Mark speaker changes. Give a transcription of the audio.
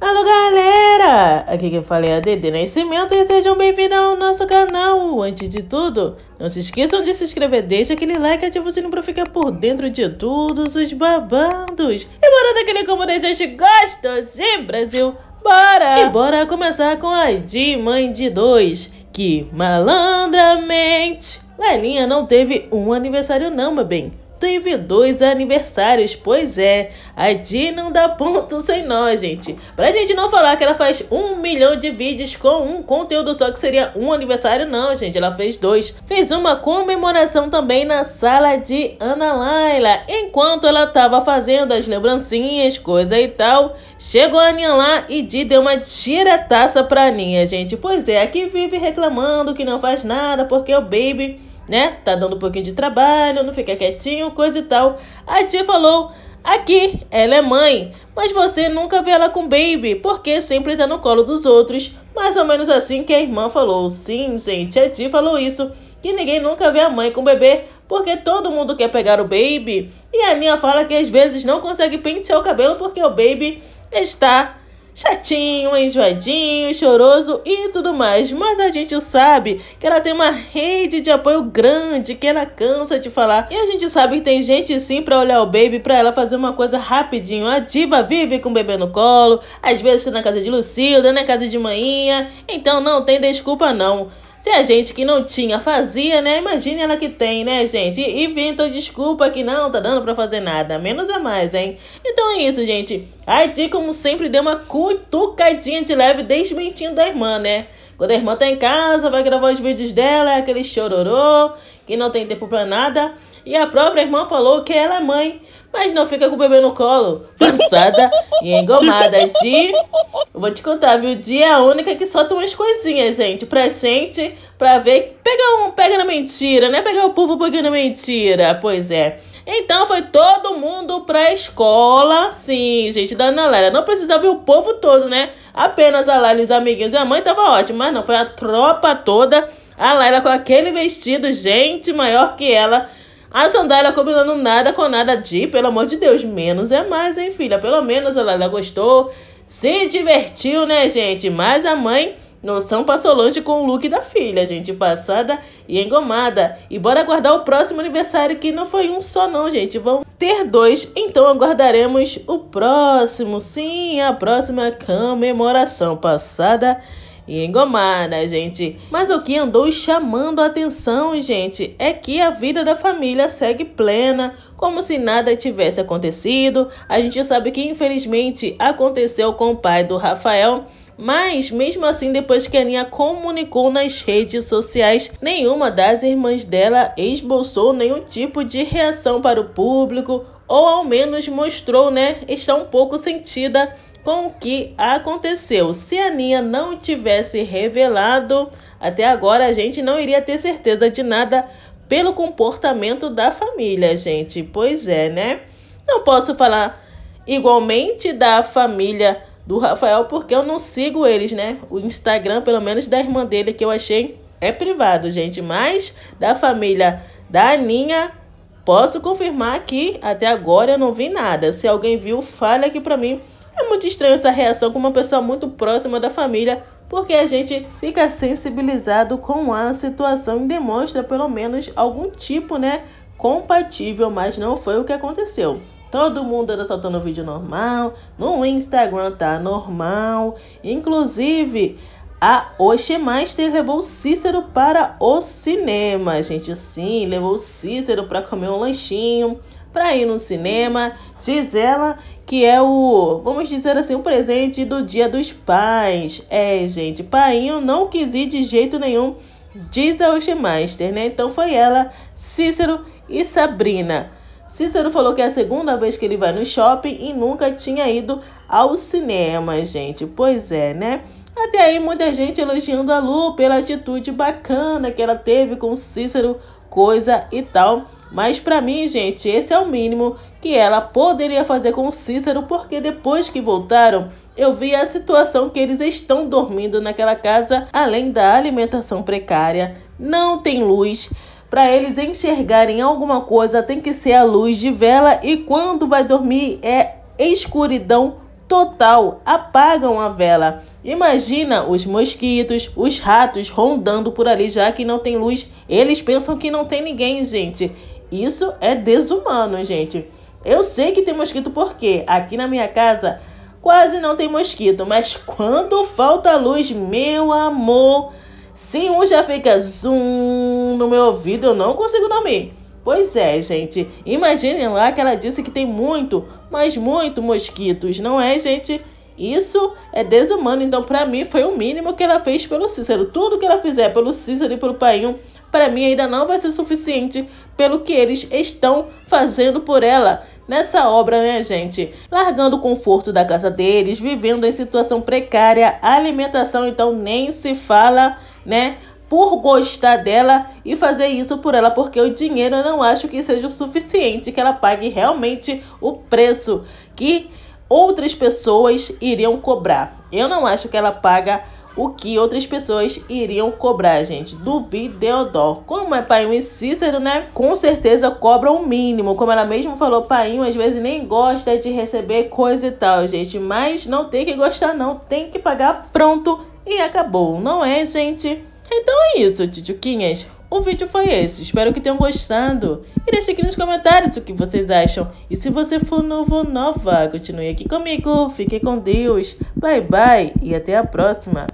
Speaker 1: Alô galera, aqui quem fala é a Dede Nascimento e sejam bem-vindos ao nosso canal. Antes de tudo, não se esqueçam de se inscrever, deixa aquele like e ativa o sininho pra ficar por dentro de todos os babandos. E bora daquele como desejo gostosinho, Brasil, bora! E bora começar com a de mãe de dois, que malandramente... Lelinha não teve um aniversário não, meu bem teve dois aniversários. Pois é, a Di não dá ponto sem nós, gente. Pra gente não falar que ela faz um milhão de vídeos com um conteúdo só, que seria um aniversário, não, gente. Ela fez dois. Fez uma comemoração também na sala de Ana Laila. Enquanto ela tava fazendo as lembrancinhas, coisa e tal, chegou a Aninha lá e Di deu uma tirataça pra Aninha, gente. Pois é, aqui vive reclamando que não faz nada porque o Baby né? Tá dando um pouquinho de trabalho, não fica quietinho, coisa e tal. A tia falou: aqui, ela é mãe, mas você nunca vê ela com baby, porque sempre tá no colo dos outros. Mais ou menos assim que a irmã falou. Sim, gente, a tia falou isso. Que ninguém nunca vê a mãe com o bebê, porque todo mundo quer pegar o baby. E a minha fala que às vezes não consegue pentear o cabelo porque o baby está chatinho, enjoadinho, choroso e tudo mais. Mas a gente sabe que ela tem uma rede de apoio grande, que ela cansa de falar. E a gente sabe que tem gente sim pra olhar o baby, pra ela fazer uma coisa rapidinho. A diva vive com o bebê no colo, às vezes tá na casa de Lucilda, na casa de manhinha. Então não tem desculpa não. Se a gente que não tinha fazia, né? Imagine ela que tem, né, gente? E, e vinta desculpa que não tá dando pra fazer nada. Menos a é mais, hein? Então é isso, gente. A Di, como sempre, deu uma cutucadinha de leve desmentindo a irmã, né? Quando a irmã tá em casa, vai gravar os vídeos dela, é aquele chororô, que não tem tempo pra nada. E a própria irmã falou que ela é mãe, mas não fica com o bebê no colo. passada e engomada de. Eu vou te contar, viu? Dia é a única que solta umas coisinhas, gente, pra gente, pra ver. Pega um, pega na mentira, né? Pegar o povo pegando é mentira. Pois é. Então foi todo mundo pra escola. Sim, gente, da Ana Lara. Não precisava ver o povo todo, né? Apenas a Lara e os amiguinhos. E a mãe tava ótima, mas não, foi a tropa toda. A Lara com aquele vestido, gente, maior que ela. A sandália combinando nada com nada de, pelo amor de Deus, menos é mais, hein, filha? Pelo menos a Lara gostou, se divertiu, né, gente? Mas a mãe Noção passou longe com o look da filha, gente, passada e engomada. E bora aguardar o próximo aniversário, que não foi um só não, gente. Vão ter dois, então aguardaremos o próximo, sim, a próxima comemoração passada e engomada, gente. Mas o que andou chamando a atenção, gente, é que a vida da família segue plena, como se nada tivesse acontecido. A gente sabe que infelizmente aconteceu com o pai do Rafael, mas, mesmo assim, depois que a Aninha comunicou nas redes sociais, nenhuma das irmãs dela esboçou nenhum tipo de reação para o público, ou ao menos mostrou, né, está um pouco sentida com o que aconteceu. Se a Aninha não tivesse revelado, até agora a gente não iria ter certeza de nada pelo comportamento da família, gente. Pois é, né? Não posso falar igualmente da família do Rafael, porque eu não sigo eles, né? O Instagram, pelo menos da irmã dele, que eu achei, é privado, gente. Mas da família da Aninha, posso confirmar que até agora eu não vi nada. Se alguém viu, fale aqui pra mim. É muito estranho essa reação com uma pessoa muito próxima da família, porque a gente fica sensibilizado com a situação e demonstra pelo menos algum tipo, né, compatível, mas não foi o que aconteceu. Todo mundo anda soltando vídeo normal. No Instagram tá normal. Inclusive, a Oxemeister levou Cícero para o cinema, gente. Sim, levou Cícero para comer um lanchinho, para ir no cinema. Diz ela que é o, vamos dizer assim, o presente do Dia dos Pais. É, gente, painho não quis ir de jeito nenhum, diz a Oxemeister, né? Então foi ela, Cícero e Sabrina. Cícero falou que é a segunda vez que ele vai no shopping e nunca tinha ido ao cinema, gente. Pois é, né? Até aí, muita gente elogiando a Lu pela atitude bacana que ela teve com Cícero, coisa e tal. Mas para mim, gente, esse é o mínimo que ela poderia fazer com Cícero, porque depois que voltaram, eu vi a situação que eles estão dormindo naquela casa, além da alimentação precária, não tem luz, para eles enxergarem alguma coisa, tem que ser a luz de vela e quando vai dormir é escuridão total. Apagam a vela. Imagina os mosquitos, os ratos rondando por ali já que não tem luz. Eles pensam que não tem ninguém, gente. Isso é desumano, gente. Eu sei que tem mosquito porque aqui na minha casa quase não tem mosquito, mas quando falta luz, meu amor, sim um já fica zoom no meu ouvido, eu não consigo dormir. Pois é, gente. Imaginem lá que ela disse que tem muito, mas muito mosquitos, não é, gente? Isso é desumano. Então, para mim, foi o mínimo que ela fez pelo Cícero. Tudo que ela fizer pelo Cícero e pelo Painho, para mim ainda não vai ser suficiente pelo que eles estão fazendo por ela nessa obra, né, gente? Largando o conforto da casa deles, vivendo em situação precária, alimentação então nem se fala, né? por gostar dela e fazer isso por ela, porque o dinheiro eu não acho que seja o suficiente que ela pague realmente o preço que outras pessoas iriam cobrar. Eu não acho que ela paga o que outras pessoas iriam cobrar, gente, do Videodó. Como é Painho e Cícero, né? Com certeza cobra o mínimo. Como ela mesma falou, Painho às vezes nem gosta de receber coisa e tal, gente. Mas não tem que gostar, não. Tem que pagar pronto e acabou, não é, gente? Então é isso, titioquinhas. O vídeo foi esse, espero que tenham gostado. E deixe aqui nos comentários o que vocês acham. E se você for novo ou nova, continue aqui comigo. Fique com Deus. Bye, bye e até a próxima.